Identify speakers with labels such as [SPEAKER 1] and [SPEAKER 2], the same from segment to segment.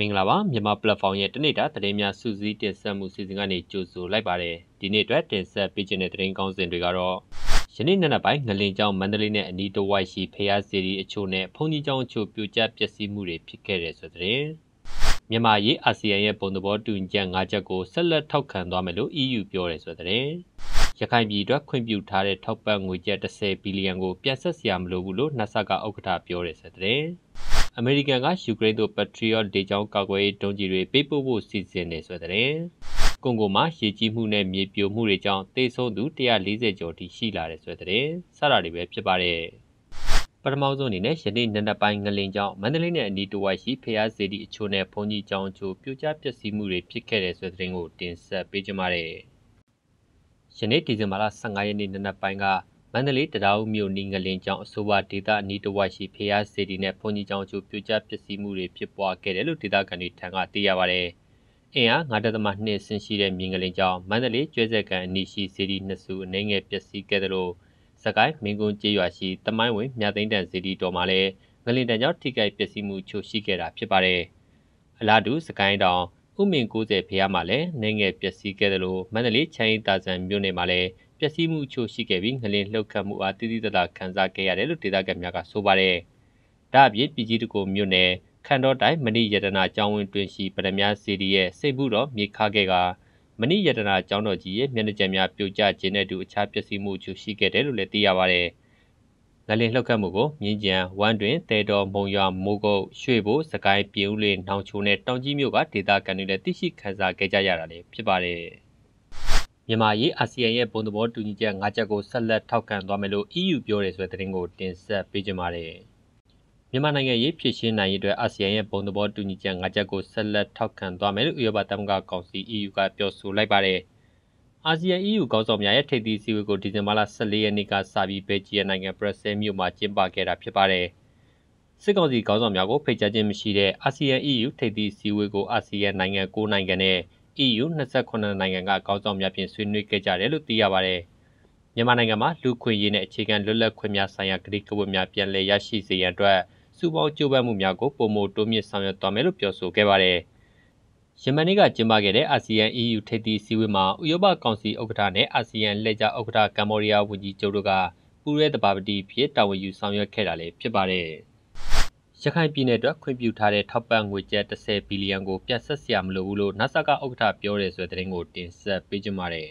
[SPEAKER 1] မင်္ဂလာပါမြန်မာ platform ရဲ့တနေ့တာသတင်းများစုစည်းတင်ဆက်မှုစီစဉ်ကနေကြိုဆိုလိုက်ပါတယ်ဒီနေ့အတွက်တင်ဆက်ပေးခြင်းတဲ့သတင်းကောင်းစင်တွေကတော့ယနေ့နေ့ပိုင်းငလင်ကျောင်းမန္တလေးနဲ့အနီးတစ်ဝိုက်ရှိဖျားစီရီအချို့နဲ့ဘုံကြီးကျောင်းအချို့ပြိုကျပျက်စီးမှုတွေဖြစ်ခဲ့တယ်ဆိုတဲ့သတင်းမြန်မာရေးအာဆီယံရဲ့ပုံသဘောတူညီချက်၅ချက်ကိုဆက်လက်ထောက်ခံသွားမယ်လို့ EU ပြောတယ်ဆိုတဲ့သတင်းရခိုင်ပြည်အတွက်ခွင့်ပြုထားတဲ့ထောက်ပံ့ငွေကျပ်10ဘီလီယံကိုပြန်ဆက်စရာမလိုဘူးလို့နှဆကဥက္ကဋ္ဌပြောတယ်ဆိုတဲ့သတင်းအမေရိကန်ကယူကရိန်းသို့ Patriot ဒေကြောင်းကာကွယ်ရေးဒုံးကျည်တွေပေးပို့ဖို့စီစဉ်နေဆိုတဲ့တင်။ကွန်ဂိုမှာရေကြီးမှုနဲ့မြေပြိုမှုတွေကြောင့်သေဆုံးသူ140ကျော်ထိရှိလာတယ်ဆိုတဲ့တင်။စတာတွေပဲဖြစ်ပါတယ်။ပထမဆုံးအနေနဲ့ယနေ့နံနက်ပိုင်းငလင်ကြောင့်မန္တလေးနဲ့အနီးတစ်ဝိုက်ရှိဖျားစေတီအချို့နဲ့ဘုံကြီးကျောင်းအချို့ပြိုကျပျက်စီးမှုတွေဖြစ်ခဲ့တယ်ဆိုတဲ့တင်ကိုတင်ဆက်ပေးကြပါမယ်။ယနေ့ဒီဇင်ဘာလ15ရက်နေ့နံနက်ပိုင်းကန္တလေးတရားဦးမြို့နီးငလင်ကျောင်းအဆိုပါဒေသအနီးတစ်ဝိုက်ရှိဖျားစေတီနဲ့ဘုန်းကြီးကျောင်းချို့ပြိုကျပျက်စီးမှုတွေဖြစ်ပွားခဲ့တယ်လို့ဒေသခံတွေထံကသိရပါတယ်။အင်အား9.2ဆင်းရှိတဲ့မြင်းငလင်ကျောင်းမန္တလေးကျွဲဆက်ကန်အနီးရှိစေတီနှစ်စုအနှိမ့်ငယ်ပျက်စီးခဲ့တယ်လို့စကိုင်းမင်းကွန်းကျေးရွာရှိတမိုင်းဝင်မြသိန်းတန်စေတီတော်မှာလည်းငလင်တန်ကျောင်းထိခိုက်ပျက်စီးမှုချို့ရှိခဲ့တာဖြစ်ပါတယ်။အလားတူစကိုင်းတောင်ဥမင်60ဖျားမှာလည်းနှိမ့်ငယ်ပျက်စီးခဲ့တယ်လို့မန္တလေးချမ်းရီတာဆန်မြို့နယ်မှာလည်းပျက်စီးမှုအချို့ရှိခဲ့ပြီးငလင်လှုပ်ခတ်မှုအားတည်တည်တသာခန်းစားခဲ့ရတယ်လို့ဒေသခံများကဆိုပါတယ်။ဒါ့အပြင်ပြည်ကြီးတကူမြို့နယ်ခန္ဓာတိုင်းမဏိယတနာကျောင်းဝင်တွင်ရှိပရမယာစီရီရဲ့စိတ်ဘူးတော်မြေခခဲ့ကမဏိယတနာကျောင်းတော်ကြီးရဲ့မျက်နှာကျန်များပြိုကျခြင်းနဲ့တူအခြားပျက်စီးမှုအချို့ရှိခဲ့တယ်လို့လည်းသိရပါတယ်။ငလင်လှုပ်ခတ်မှုကိုမြင်းကြံဝမ်းတွင်တဲတော်မုံရွာမိုးကုတ်ရွှေဘိုးစကိုင်းပြင်းဦးလင်းနှောင်ချိုနဲ့တောင်ကြီးမြို့ကဒေသခံတွေလည်းသိရှိခန်းစားခဲ့ကြရတာလည်းဖြစ်ပါတယ်။မြန်မာရေးအာဆီယံရဲ့ပုံသဘောတူညီချက်၅ချက်ကိုဆက်လက်ထောက်ခံသွားမယ်လို့ EU ပြောတယ်ဆိုတဲ့သတင်းကိုတင်ဆက်ပေးကြပါမယ်။မြန်မာနိုင်ငံရေးဖြစ်ရှင်းနိုင်ရေးအတွက်အာဆီယံရဲ့ပုံသဘောတူညီချက်၅ချက်ကိုဆက်လက်ထောက်ခံသွားမယ်လို့ဥရောပသမဂ္ဂကောင်စီ EU ကပြောဆိုလိုက်ပါတယ်။အာဆီယံ EU ကောင်ဆောင်များရဲ့ထိပ်သီးစည်းဝေးကိုဒီဇင်ဘာလ14ရက်နေ့ကစပြီးဘယ်ဂျီယံနိုင်ငံဘရက်ဆဲမြို့မှာကျင်းပခဲ့တာဖြစ်ပါတယ်။စစ်ကောင်စီကောင်ဆောင်များကိုဖိတ်ကြားခြင်းမရှိတဲ့အာဆီယံ EU ထိပ်သီးစည်းဝေးကိုအာဆီယံနိုင်ငံ၉နိုင်ငံနဲ့ EU 28နိုင်ငံကကောင်းဆောင်များဖြင့်ဆွေးနွေးခဲ့ကြတယ်လို့သိရပါတယ်။မြန်မာနိုင်ငံမှာလူခွင့်ရေးနဲ့အခြေခံလွတ်လပ်ခွင့်များဆိုင်ရာကတိကဝတ်များပြန်လည်ရရှိစေရန်အတွက်စုပေါင်းကြိုးပမ်းမှုများကိုပုံမတိုးမြင့်ဆောင်ရွက်သွားမယ်လို့ပြောဆိုခဲ့ပါတယ်။ယမန်နေ့ကကျင်းပခဲ့တဲ့ ASEAN EU ထိပ်သီးစည်းဝေးမှာဥရောပကောင်စီဥက္ကဋ္ဌနဲ့ ASEAN လက်ကြားဥက္ကဋ္ဌကမ္ဘောဒီးယားဝန်ကြီးချုပ်တို့ကပူးရဲတဘာပတိဖြစ်တာဝန်ယူဆောင်ရွက်ခဲ့တာလည်းဖြစ်ပါတယ်။ရခိုင်ပြည်နယ်အတွက်ခွင့်ပြုထားတဲ့ထောက်ပံ့ငွေကျပ်30ဘီလီယံကိုပြတ်ဆက်စရာမလိုဘူးလို့ NASA ကဥက္ကဋ္ဌပြောတယ်ဆိုတဲ့သတင်းကိုတင်ဆက်ပေးကြပါမယ်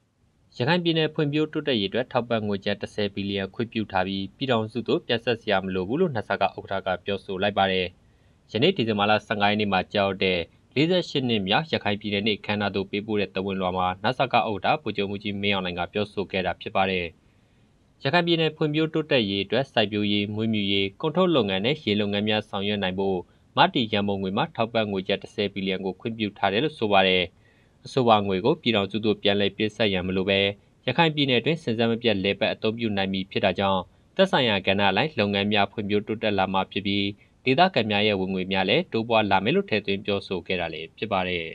[SPEAKER 1] ။ရခိုင်ပြည်နယ်ဖွံ့ဖြိုးတိုးတက်ရေးအတွက်ထောက်ပံ့ငွေကျပ်30ဘီလီယံခွင့်ပြုထားပြီးပြည်ထောင်စုသို့ပြတ်ဆက်စရာမလိုဘူးလို့ NASA ကဥက္ကဋ္ဌကပြောဆိုလိုက်ပါတယ်။ယနေ့ဒီဇင်ဘာလ15ရက်နေ့မှာကြောက်တဲ့48နှစ်မြောက်ရခိုင်ပြည်နယ်နေ့ခမ်းနားသို့ပေးပို့တဲ့တဝန်လွှာမှာ NASA ကဥက္ကဋ္ဌဗိုလ်ချုပ်မှုကြီးမင်းအောင်လှိုင်ကပြောဆိုခဲ့တာဖြစ်ပါတယ်။ရခိုင်ပြည်နယ်ဖွံ့ဖြိုးတိုးတက်ရေးအတွက်စိုက်ပျိုးရေး၊မွေးမြူရေး၊ကုန်ထုတ်လုပ်ငန်းနဲ့ရေလုပ်ငန်းများဆောင်ရွက်နိုင်ဖို့မတည်ရန်ပုံငွေမှာထောက်ပံ့ငွေကျပ်30ဘီလီယံကိုခွင့်ပြုထားတယ်လို့ဆိုပါတယ်။အဆိုပါငွေကိုပြည်တော်စုသို့ပြန်လည်ပြည့်စက်ရန်မလိုပဲရခိုင်ပြည်နယ်တွင်စဉ်ဆက်မပြတ်လဲပတ်အသုံးပြုနိုင်ပြီဖြစ်တာကြောင့်သက်ဆိုင်ရာကဏ္ဍလိုက်လုပ်ငန်းများဖွံ့ဖြိုးတိုးတက်လာမှာဖြစ်ပြီးဒေသခံများရဲ့ဝင်ငွေများလည်းတိုးပွားလာမယ်လို့ထည့်သွင်းပြောဆိုခဲ့တာလည်းဖြစ်ပါတယ်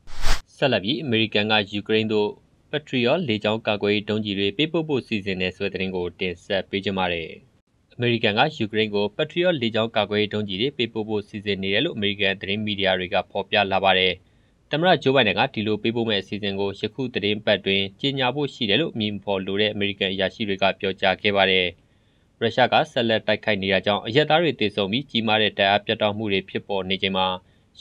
[SPEAKER 1] ။ဆက်လက်ပြီးအမေရိကန်ကယူကရိန်းသို့ပက်ထရီယောလေကြောင်းကာကွယ်ရေးဒုံးကျည်တွေပေးပို့ဖို့စီစဉ်နေဆိုတဲ့သတင်းကိုတင်ဆက်ပေးကြပါမယ်။အမေရိကန်ကယူကရိန်းကိုပက်ထရီယောလေကြောင်းကာကွယ်ရေးဒုံးကျည်တွေပေးပို့ဖို့စီစဉ်နေတယ်လို့အမေရိကန်သတင်းမီဒီယာတွေကဖော်ပြလာပါတယ်။သမ္မတဂျိုးဘိုင်ဒန်ကဒီလိုပေးပို့မဲ့အစီအစဉ်ကိုယခုသတင်းပတ်တွင် ကြေညာဖို့ရှိတယ်လို့မြင်ပေါ်လိုတဲ့အမေရိကန်အရာရှိတွေကပြောကြားခဲ့ပါတယ်။ရုရှားကဆက်လက်တိုက်ခိုက်နေတာကြောင့်အရက်သားတွေတည်ဆုံပြီးကြီးမားတဲ့တရားပြတ်တောက်မှုတွေဖြစ်ပေါ်နေချိန်မှာ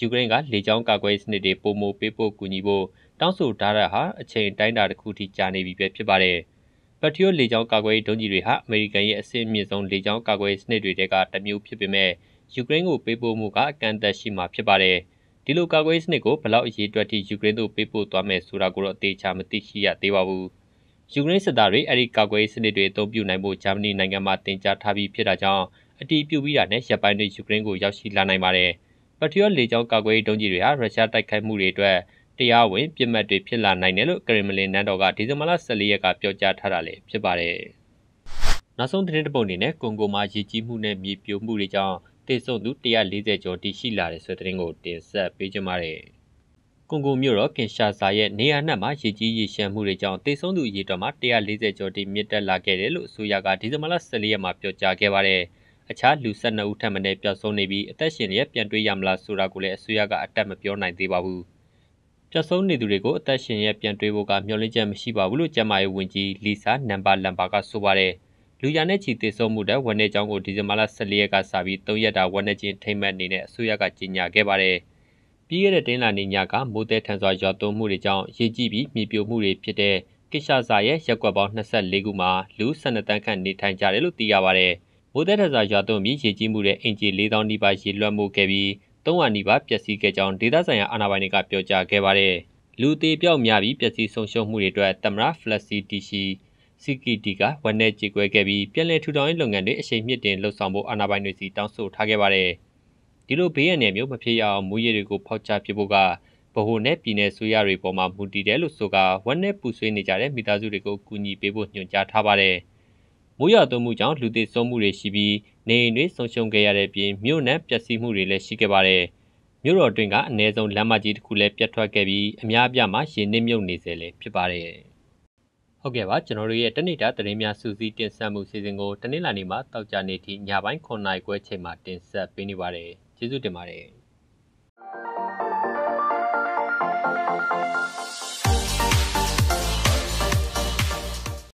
[SPEAKER 1] ယူကရိန်းကလေကြောင်းကာကွယ်စနစ်တွေပုံမပေးဖို့ကူညီဖို့တောင်းဆိုထားတာဟာအချိန်တိုင်းတာတစ်ခုထိကြာနေပြီပဲဖြစ်ပါတယ်။ပက်ထရီယိုလေကြောင်းကာကွယ်ဒုံးကြီးတွေဟာအမေရိကန်ရဲ့အဆင့်အမြင့်ဆုံးလေကြောင်းကာကွယ်စနစ်တွေထဲကတစ်မျိုးဖြစ်ပေမဲ့ယူကရိန်းကိုပေးပို့မှုကအကန့်အသတ်ရှိမှာဖြစ်ပါတယ်။ဒီလိုကာကွယ်စနစ်ကိုဘလောက်အရေးအတွက်ထိယူကရိန်းသို့ပေးပို့သွားမယ်ဆိုတာကိုတော့အသေးချာမသိရှိရသေးပါဘူး။ယူကရိန်းစစ်သားတွေအဲဒီကာကွယ်စနစ်တွေအသုံးပြုနိုင်ဖို့ဂျာမနီနိုင်ငံမှာတင်ကြားထားပြီးဖြစ်တာကြောင့်အတီးပြုတ်ပြီးတာနဲ့ရပိုင်တွေယူကရိန်းကိုရောက်ရှိလာနိုင်ပါတယ်။ပထရော့လေကြောင်းကာကွယ်ရေးဒုံးကျည်တွေဟာရုရှားတိုက်ခိုက်မှုတွေအတွက်တရားဝင်ပြစ်မှတ်တွေဖြစ်လာနိုင်တယ်လို့ကရင်မလင်နန်တော်ကဒီဇင်ဘာလ14ရက်ကပြောကြားထားတာလည်းဖြစ်ပါတယ်။နောက်ဆုံးသတင်းတစ်ပုဒ်အနေနဲ့ကွန်ဂိုမှာရေကြီးမှုနဲ့မြေပြိုမှုတွေကြောင့်တိစုံသူ140ကျော်တိရှိလာတဲ့ဆွဲသတင်းကိုတင်ဆက်ပေးကြပါမယ်။ကွန်ဂိုမြို့တော်ကင်ရှာဆာရဲ့နေရာနှံ့မှာရေကြီးရေရှမ်းမှုတွေကြောင့်တိစုံသူရေတော်မှာ140ကျော်တိမြင့်တက်လာခဲ့တယ်လို့အစိုးရကဒီဇင်ဘာလ14ရက်မှာပြောကြားခဲ့ပါတယ်။အခြားလူ12ဦးထပ်မံပျောက်ဆုံးနေပြီးအသက်ရှင်လျက်ပြန်တွေ့ရမလားဆိုတာကိုလည်းအစိုးရကအတက်မပြောနိုင်သေးပါဘူး။ပျောက်ဆုံးနေသူတွေကိုအသက်ရှင်လျက်ပြန်တွေ့ဖို့ကမျှော်လင့်ချက်မရှိပါဘူးလို့ကျန်းမာရေးဝန်ကြီးလီဆာနမ်ဘာလမ်ဘာကဆိုပါတယ်။လူရနဲ့ချီတည်ဆုံးမှုတဲ့ဝန်내ကြောင်းကိုဒီဇင်ဘာလ14ရက်ကစပြီး3ရက်တာဝန်내ချင်းထိမ့်မှတ်နေတဲ့အစိုးရကကြေညာခဲ့ပါတယ်။ပြီးခဲ့တဲ့တင်းလာနေညကမိုးတဲထန်စွာရွာသွန်းမှုတွေကြောင့်ရေကြီးပြီးမြေပြိုမှုတွေဖြစ်တဲ့ကိရှာစာရဲ့ရက်ကွက်ပေါင်း24ခုမှာလူ12တန်းခန့်နေထိုင်ကြတယ်လို့သိရပါတယ်။မိုးသက်ထဆာရွာသွန်းပြီးရေကြီးမှုတဲ့အင်ဂျီ4000နီးပါးရေလွှတ်မှုခဲ့ပြီး300နီးပါးပျက်စီးခဲ့ကြောင်းဒေသဆိုင်ရာအာဏာပိုင်တွေကပြောကြားခဲ့ပါတယ်။လူသေးပြောက်များပြီးပျက်စီးဆုံးရှုံးမှုတွေအတွက်သမရဖလက်စီတီရှိစီကီတီကဝန်내ကြေကွဲခဲ့ပြီးပြည်လဲထူထောင်ရေးလုပ်ငန်းတွေအရှိန်မြင့်တင်လှုပ်ဆောင်ဖို့အာဏာပိုင်တွေစီတောင်းဆိုထားခဲ့ပါတယ်။ဒီလိုဘေးရန်နယ်မျိုးမဖြစ်ရအောင်မူရည်တွေကိုဖောက်ချပြဖို့ကဗဟိုနဲ့ပြည်내ဆွေရတွေပေါ်မှာမူတည်တယ်လို့ဆိုကဝန်내ပူဆွေးနေကြတဲ့မိသားစုတွေကိုကူညီပေးဖို့ညွှန်ကြားထားပါတယ်။မိုးရွာသွန်းမှုကြောင့်လူသေဆုံးမှုတွေရှိပြီးနေအိမ်တွေဆုံးရှုံးခဲ့ရတဲ့အပြင် မြို့နယ်ပျက်စီးမှုတွေလည်းရှိခဲ့ပါတယ်။မြို့တော်တွင်ကအ ਨੇ ဆုံးလမ်းမကြီးတစ်ခုလည်းပြတ်ထွက်ခဲ့ပြီးအများအပြားမှာရေနစ်မြုပ်နေစေလည်းဖြစ်ပါတယ်။ဟုတ်ကဲ့ပါကျွန်တော်တို့ရဲ့တနေ့တာသတင်းများစူးစီးတင်ဆက်မှုစီစဉ်ကိုတနေ့လာနေ့မှာတောက်ကြနေ့ထိညပိုင်း9:00ခွဲချိန်မှာတင်ဆက်ပေးနေပါတယ်။ကျေးဇူးတင်ပါတယ်။